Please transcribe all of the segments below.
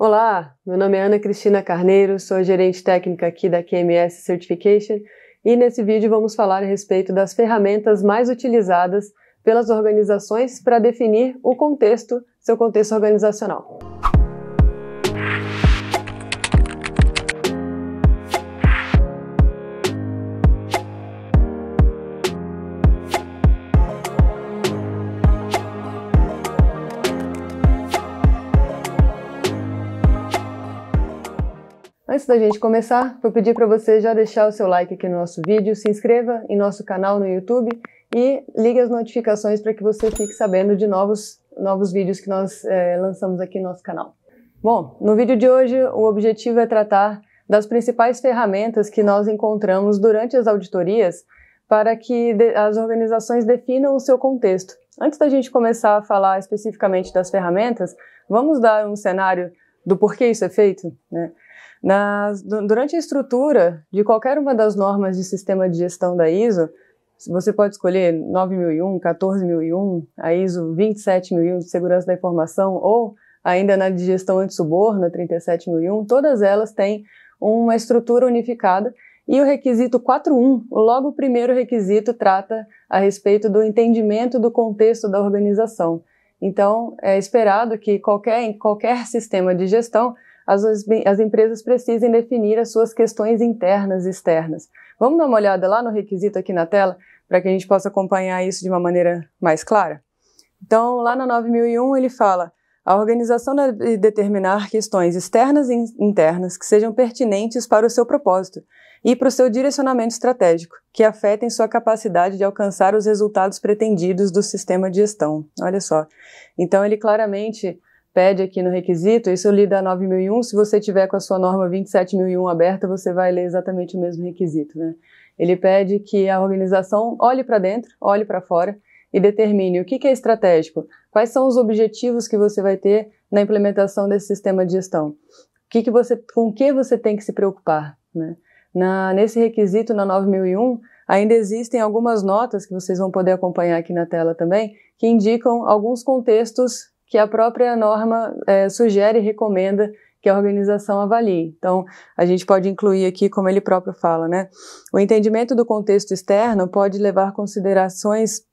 Olá, meu nome é Ana Cristina Carneiro, sou gerente técnica aqui da QMS Certification e nesse vídeo vamos falar a respeito das ferramentas mais utilizadas pelas organizações para definir o contexto, seu contexto organizacional. Antes da gente começar, vou pedir para você já deixar o seu like aqui no nosso vídeo, se inscreva em nosso canal no YouTube e ligue as notificações para que você fique sabendo de novos, novos vídeos que nós é, lançamos aqui no nosso canal. Bom, no vídeo de hoje o objetivo é tratar das principais ferramentas que nós encontramos durante as auditorias para que as organizações definam o seu contexto. Antes da gente começar a falar especificamente das ferramentas, vamos dar um cenário do porquê isso é feito, né? Na, durante a estrutura de qualquer uma das normas de sistema de gestão da ISO, você pode escolher 9001, 14001, a ISO 27001 de segurança da informação ou ainda na de gestão antissuborno, 37001, todas elas têm uma estrutura unificada e o requisito 4.1, logo o primeiro requisito, trata a respeito do entendimento do contexto da organização. Então, é esperado que qualquer, em qualquer sistema de gestão, as, as empresas precisem definir as suas questões internas e externas. Vamos dar uma olhada lá no requisito aqui na tela, para que a gente possa acompanhar isso de uma maneira mais clara? Então, lá na 9001, ele fala a organização deve determinar questões externas e internas que sejam pertinentes para o seu propósito e para o seu direcionamento estratégico, que afetem sua capacidade de alcançar os resultados pretendidos do sistema de gestão. Olha só. Então, ele claramente pede aqui no requisito, isso eu li da 9001, se você tiver com a sua norma 27001 aberta, você vai ler exatamente o mesmo requisito, né? Ele pede que a organização olhe para dentro, olhe para fora e determine o que, que é estratégico, Quais são os objetivos que você vai ter na implementação desse sistema de gestão? Que que você, com que você tem que se preocupar? Né? Na, nesse requisito, na 9001, ainda existem algumas notas que vocês vão poder acompanhar aqui na tela também, que indicam alguns contextos que a própria norma é, sugere e recomenda que a organização avalie. Então, a gente pode incluir aqui, como ele próprio fala, né? O entendimento do contexto externo pode levar considerações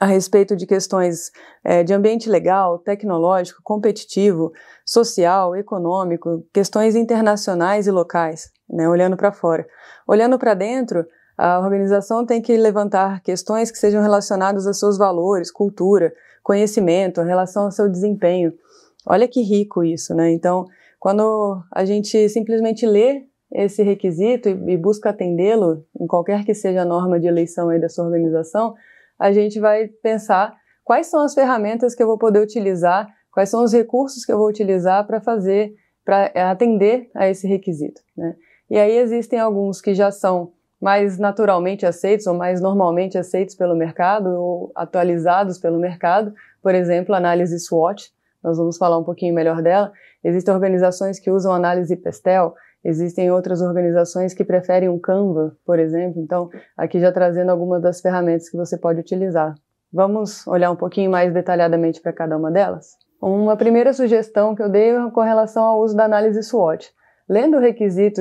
a respeito de questões é, de ambiente legal, tecnológico, competitivo, social, econômico, questões internacionais e locais, né, olhando para fora. Olhando para dentro, a organização tem que levantar questões que sejam relacionadas a seus valores, cultura, conhecimento, relação ao seu desempenho. Olha que rico isso, né? Então, quando a gente simplesmente lê esse requisito e, e busca atendê-lo, em qualquer que seja a norma de eleição aí da sua organização, a gente vai pensar quais são as ferramentas que eu vou poder utilizar, quais são os recursos que eu vou utilizar para fazer, para eh, atender a esse requisito. Né? E aí existem alguns que já são mais naturalmente aceitos ou mais normalmente aceitos pelo mercado ou atualizados pelo mercado, por exemplo, análise SWOT, nós vamos falar um pouquinho melhor dela. Existem organizações que usam análise PESTEL, Existem outras organizações que preferem um Canva, por exemplo. Então, aqui já trazendo algumas das ferramentas que você pode utilizar. Vamos olhar um pouquinho mais detalhadamente para cada uma delas? Uma primeira sugestão que eu dei é com relação ao uso da análise SWOT. Lendo o requisito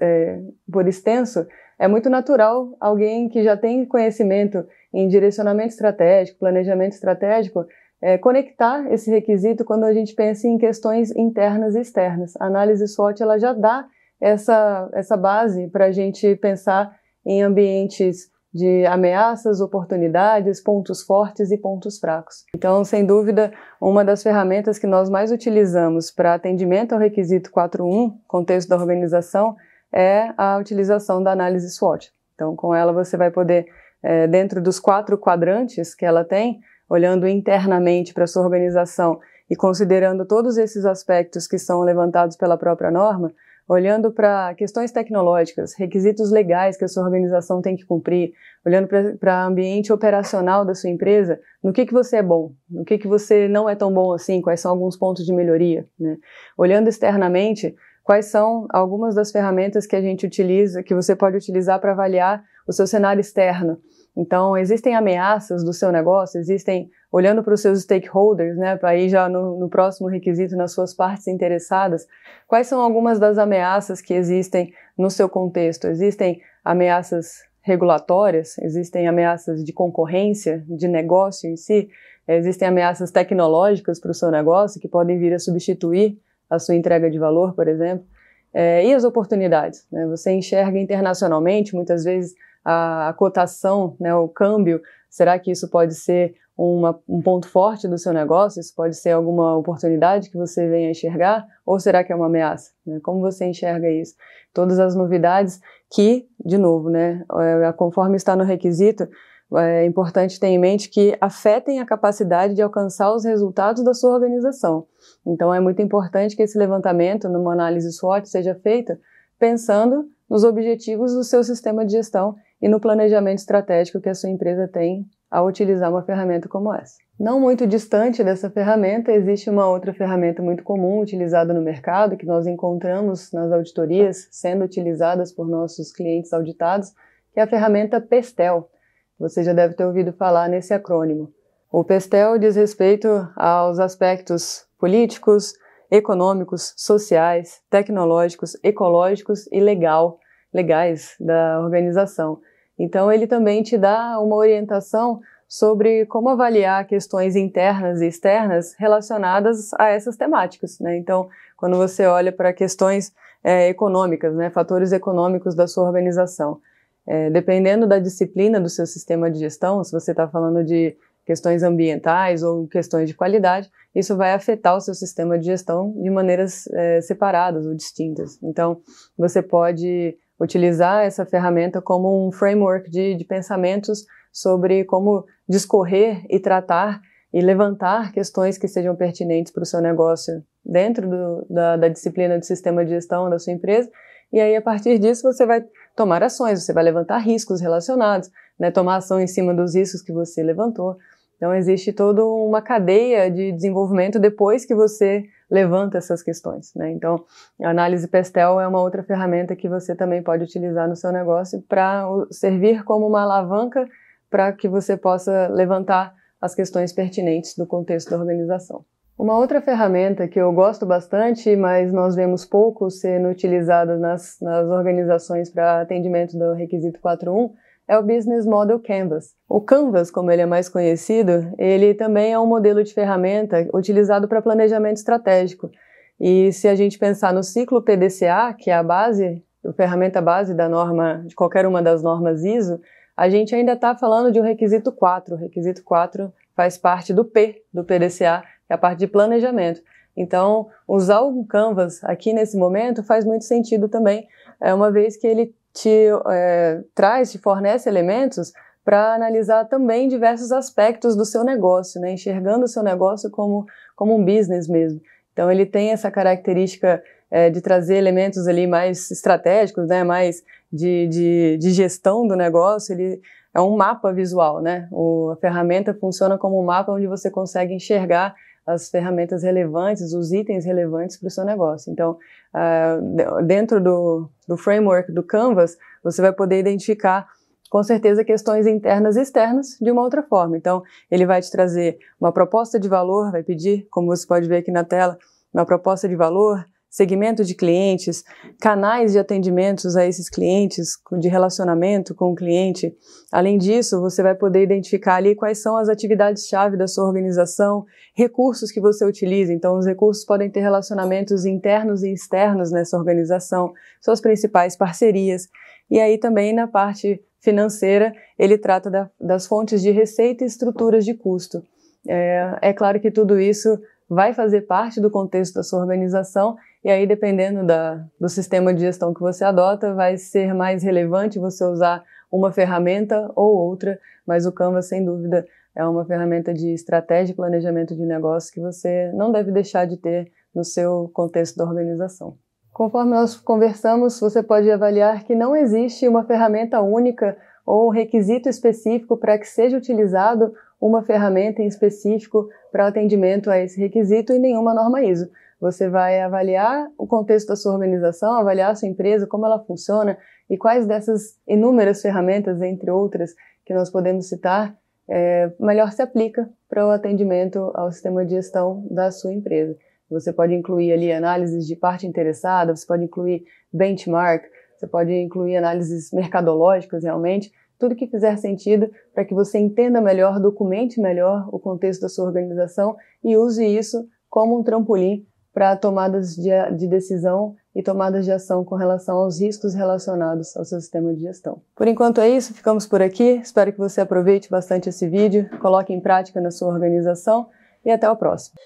é, por extenso, é muito natural alguém que já tem conhecimento em direcionamento estratégico, planejamento estratégico, é, conectar esse requisito quando a gente pensa em questões internas e externas. A análise SWOT ela já dá essa, essa base para a gente pensar em ambientes de ameaças, oportunidades, pontos fortes e pontos fracos. Então, sem dúvida, uma das ferramentas que nós mais utilizamos para atendimento ao requisito 4.1, contexto da organização, é a utilização da análise SWOT. Então, com ela você vai poder, é, dentro dos quatro quadrantes que ela tem, olhando internamente para sua organização e considerando todos esses aspectos que são levantados pela própria norma, olhando para questões tecnológicas, requisitos legais que a sua organização tem que cumprir, olhando para o ambiente operacional da sua empresa, no que, que você é bom, no que, que você não é tão bom assim, quais são alguns pontos de melhoria. Né? Olhando externamente, quais são algumas das ferramentas que a gente utiliza, que você pode utilizar para avaliar o seu cenário externo. Então, existem ameaças do seu negócio, existem, olhando para os seus stakeholders, né, para ir já no, no, próximo requisito, nas suas partes interessadas, quais são algumas das ameaças que existem no seu contexto? Existem ameaças regulatórias, existem ameaças de concorrência, de negócio em si, existem ameaças tecnológicas para o seu negócio que podem vir a substituir a sua entrega de valor, por exemplo. É, e as oportunidades. Né? Você enxerga internacionalmente, muitas vezes, a, a cotação, né, o câmbio, será que isso pode ser uma, um ponto forte do seu negócio? Isso pode ser alguma oportunidade que você venha enxergar? Ou será que é uma ameaça? Né? Como você enxerga isso? Todas as novidades que, de novo, né, é, conforme está no requisito, é importante ter em mente que afetem a capacidade de alcançar os resultados da sua organização. Então, é muito importante que esse levantamento, numa análise SWOT, seja feita pensando nos objetivos do seu sistema de gestão e no planejamento estratégico que a sua empresa tem ao utilizar uma ferramenta como essa. Não muito distante dessa ferramenta, existe uma outra ferramenta muito comum utilizada no mercado, que nós encontramos nas auditorias sendo utilizadas por nossos clientes auditados, que é a ferramenta PESTEL. Você já deve ter ouvido falar nesse acrônimo. O PESTEL diz respeito aos aspectos políticos, econômicos, sociais, tecnológicos, ecológicos e legal legais da organização. Então, ele também te dá uma orientação sobre como avaliar questões internas e externas relacionadas a essas temáticas. Né? Então, quando você olha para questões é, econômicas, né, fatores econômicos da sua organização, é, dependendo da disciplina do seu sistema de gestão, se você está falando de questões ambientais ou questões de qualidade, isso vai afetar o seu sistema de gestão de maneiras é, separadas ou distintas. Então, você pode utilizar essa ferramenta como um framework de, de pensamentos sobre como discorrer e tratar e levantar questões que sejam pertinentes para o seu negócio dentro do, da, da, disciplina de sistema de gestão da sua empresa. E aí, a partir disso, você vai tomar ações, você vai levantar riscos relacionados, né, tomar ação em cima dos riscos que você levantou. Então, existe toda uma cadeia de desenvolvimento depois que você levanta essas questões. Né? Então, a análise Pestel é uma outra ferramenta que você também pode utilizar no seu negócio para servir como uma alavanca para que você possa levantar as questões pertinentes do contexto da organização. Uma outra ferramenta que eu gosto bastante, mas nós vemos pouco sendo utilizada nas, nas organizações para atendimento do requisito 4.1, é o Business Model Canvas. O Canvas, como ele é mais conhecido, ele também é um modelo de ferramenta utilizado para planejamento estratégico. E se a gente pensar no ciclo PDCA, que é a base, a ferramenta base da norma, de qualquer uma das normas ISO, a gente ainda está falando de um requisito 4. O requisito 4 faz parte do P do PDCA, que é a parte de planejamento. Então, usar o Canvas aqui nesse momento faz muito sentido também, é uma vez que ele te é, traz, te fornece elementos para analisar também diversos aspectos do seu negócio, né? enxergando o seu negócio como, como um business mesmo. Então ele tem essa característica é, de trazer elementos ali mais estratégicos, né? mais de, de, de gestão do negócio, ele é um mapa visual, né? O, a ferramenta funciona como um mapa onde você consegue enxergar as ferramentas relevantes, os itens relevantes para o seu negócio. Então, uh, dentro do, do framework do Canvas, você vai poder identificar com certeza questões internas e externas de uma outra forma. Então, ele vai te trazer uma proposta de valor, vai pedir, como você pode ver aqui na tela, uma proposta de valor, segmento de clientes, canais de atendimentos a esses clientes, de relacionamento com o cliente. Além disso, você vai poder identificar ali quais são as atividades-chave da sua organização, recursos que você utiliza. Então, os recursos podem ter relacionamentos internos e externos nessa organização, suas principais parcerias. E aí também na parte financeira, ele trata da, das fontes de receita e estruturas de custo. É, é claro que tudo isso vai fazer parte do contexto da sua organização e aí, dependendo da, do sistema de gestão que você adota, vai ser mais relevante você usar uma ferramenta ou outra, mas o Canva, sem dúvida, é uma ferramenta de estratégia e planejamento de negócio que você não deve deixar de ter no seu contexto da organização. Conforme nós conversamos, você pode avaliar que não existe uma ferramenta única ou um requisito específico para que seja utilizado uma ferramenta em específico para atendimento a esse requisito e nenhuma norma ISO. Você vai avaliar o contexto da sua organização, avaliar a sua empresa, como ela funciona e quais dessas inúmeras ferramentas, entre outras, que nós podemos citar, é, melhor se aplica para o atendimento ao sistema de gestão da sua empresa. Você pode incluir ali análises de parte interessada, você pode incluir benchmark, você pode incluir análises mercadológicas realmente, tudo que fizer sentido para que você entenda melhor, documente melhor o contexto da sua organização e use isso como um trampolim para tomadas de, de, decisão e tomadas de ação com relação aos riscos relacionados ao seu sistema de gestão. Por enquanto é isso, ficamos por aqui. Espero que você aproveite bastante esse vídeo, coloque em prática na sua organização e até o próximo.